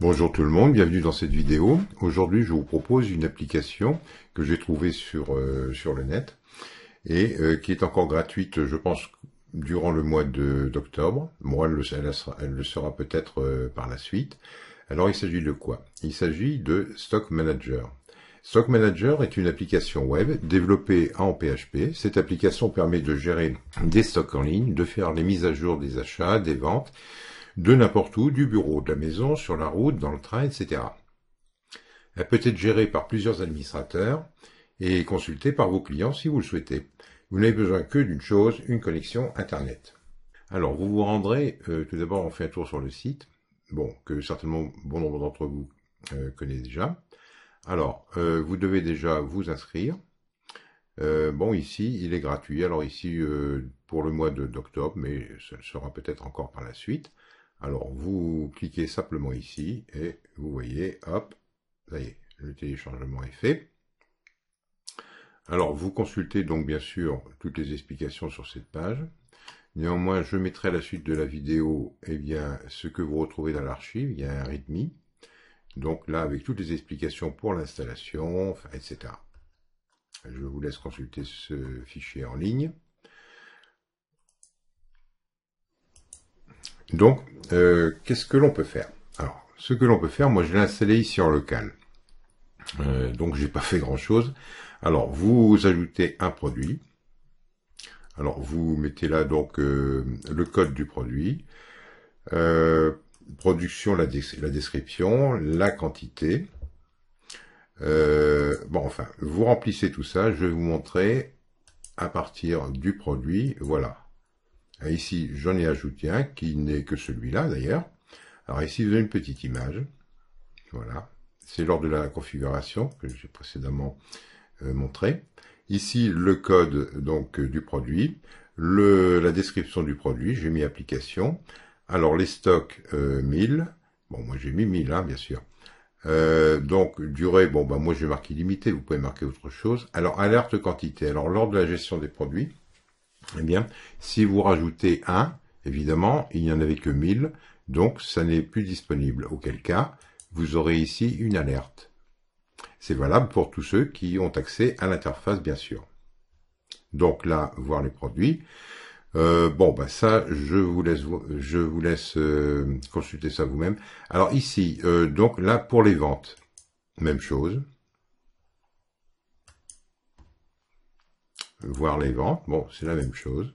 Bonjour tout le monde, bienvenue dans cette vidéo. Aujourd'hui, je vous propose une application que j'ai trouvée sur, euh, sur le net et euh, qui est encore gratuite, je pense, durant le mois d'octobre. Moi, elle, le sera peut-être euh, par la suite. Alors, il s'agit de quoi Il s'agit de Stock Manager. Stock Manager est une application web développée en PHP. Cette application permet de gérer des stocks en ligne, de faire les mises à jour des achats, des ventes, de n'importe où, du bureau, de la maison, sur la route, dans le train, etc. Elle peut être gérée par plusieurs administrateurs et consultée par vos clients si vous le souhaitez. Vous n'avez besoin que d'une chose, une connexion Internet. Alors, vous vous rendrez, euh, tout d'abord, on fait un tour sur le site, bon, que certainement bon nombre d'entre vous euh, connaissent déjà. Alors, euh, vous devez déjà vous inscrire. Euh, bon, ici, il est gratuit. Alors ici, pour le mois d'octobre, mais ce sera peut-être encore par la suite. Alors, vous cliquez simplement ici et vous voyez, hop, ça y est, le téléchargement est fait. Alors, vous consultez donc bien sûr toutes les explications sur cette page. Néanmoins, je mettrai à la suite de la vidéo eh bien, ce que vous retrouvez dans l'archive. Il y a un README. Donc là, avec toutes les explications pour l'installation, etc. Je vous laisse consulter ce fichier en ligne. Donc, euh, qu'est-ce que l'on peut faire Alors, ce que l'on peut faire, moi je l'ai installé ici en local. Euh, donc j'ai pas fait grand chose. Alors vous ajoutez un produit. Alors vous mettez là donc euh, le code du produit, euh, production, la, la, description, la quantité. bon enfin, vous remplissez tout ça. Je vais vous montrer à partir du produit. Voilà ici, j'en ai ajouté un qui n'est que celui-là d'ailleurs. Alors ici, vous avez une petite image. Voilà. C'est lors de la configuration que j'ai précédemment euh, montré. Ici, le code donc euh, du produit, le, la description du produit, j'ai mis application. Alors les stocks 1000, euh, bon moi j'ai mis 1000 hein, bien sûr. donc durée, bon ben moi j'ai marqué limité, vous pouvez marquer autre chose. Alors alerte quantité. Alors lors de la gestion des produits, eh bien, si vous rajoutez 1, évidemment, il n'y en avait que 1000, donc ça n'est plus disponible, auquel cas, vous aurez ici une alerte. C'est valable pour tous ceux qui ont accès à l'interface, bien sûr. Donc là, voir les produits. Euh, bon, bah ça, je vous laisse, je vous laisse euh, consulter ça vous-même. Alors ici, euh, donc là, pour les ventes, même chose. voir les ventes. Bon, c'est la même chose.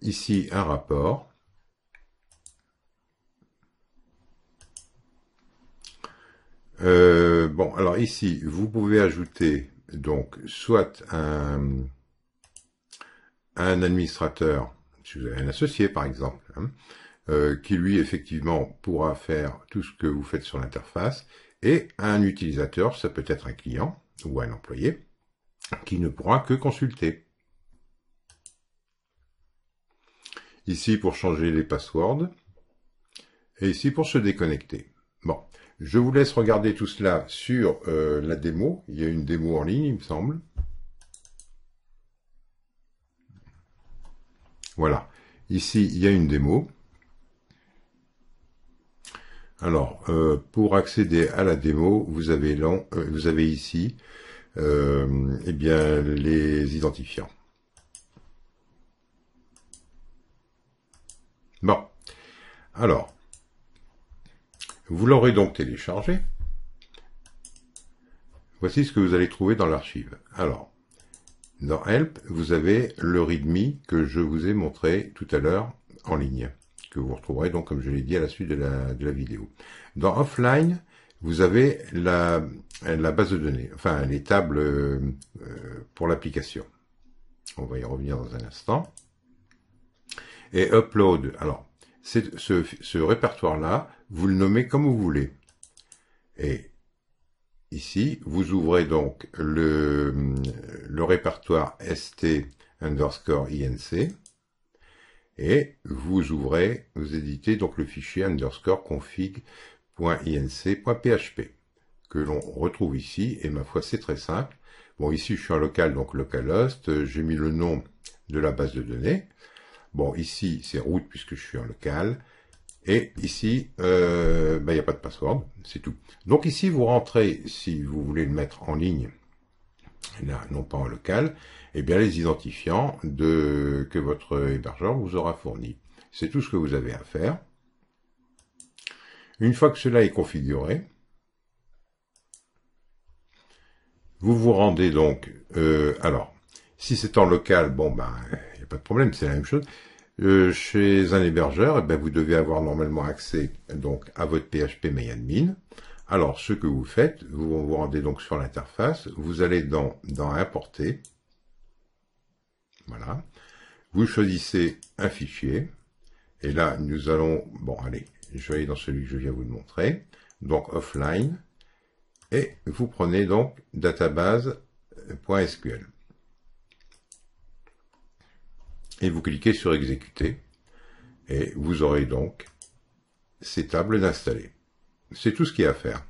Ici, un rapport. Euh, bon, alors ici, vous pouvez ajouter donc soit un, un administrateur, si vous avez un associé par exemple, hein, euh, qui lui effectivement pourra faire tout ce que vous faites sur l'interface, et un utilisateur, ça peut être un client ou un employé, qui ne pourra que consulter. Ici pour changer les passwords. Et ici pour se déconnecter. Bon, je vous laisse regarder tout cela sur euh, la démo. Il y a une démo en ligne, il me semble. Voilà. Ici, il y a une démo. Alors, euh, pour accéder à la démo, vous avez euh, ici et euh, eh bien, les identifiants. Bon. Alors, vous l'aurez donc téléchargé. Voici ce que vous allez trouver dans l'archive. Alors, dans Help, vous avez le README que je vous ai montré tout à l'heure en ligne, que vous retrouverez donc, comme je l'ai dit, à la suite de la vidéo. Dans Offline, vous avez la, base de données, enfin les tables euh, pour l'application. On va y revenir dans un instant. Et upload, alors, ce, répertoire-là, vous le nommez comme vous voulez. Et ici, vous ouvrez donc le, le répertoire st underscore inc et vous ouvrez, vous éditez donc le fichier underscore config inc.php que l'on retrouve ici, et ma foi c'est très simple. Bon ici je suis en local, donc localhost, j'ai mis le nom de la base de données. Bon ici c'est route puisque je suis en local, et ici euh, ben, il n'y a pas de password, c'est tout. Donc ici vous rentrez, si vous voulez le mettre en ligne, non pas en local, et eh bien les identifiants de, que votre hébergeur vous aura fourni, C'est tout ce que vous avez à faire. Une fois que cela est configuré, vous vous rendez donc... Euh, alors, si c'est en local, bon, ben, il n'y a pas de problème, c'est la même chose. Euh, chez un hébergeur, eh ben, vous devez avoir normalement accès donc à votre PHP MyAdmin. Alors, ce que vous faites, vous vous rendez donc sur l'interface, vous allez dans, dans Importer, voilà, vous choisissez un fichier, et là, nous allons, bon, allez, je vais dans celui que je viens vous montrer, donc offline, et vous prenez donc database.sql. Et vous cliquez sur exécuter, et vous aurez donc ces tables installées. C'est tout ce qu'il y a à faire.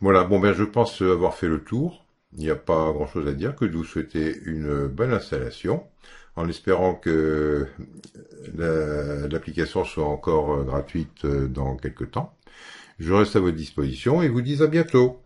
Voilà, bon ben je pense avoir fait le tour. Il n'y a pas grand chose à dire que de vous souhaiter une bonne installation en espérant que euh, l'application soit encore euh, gratuite euh, dans quelques temps. Je reste à votre disposition et vous dis à bientôt.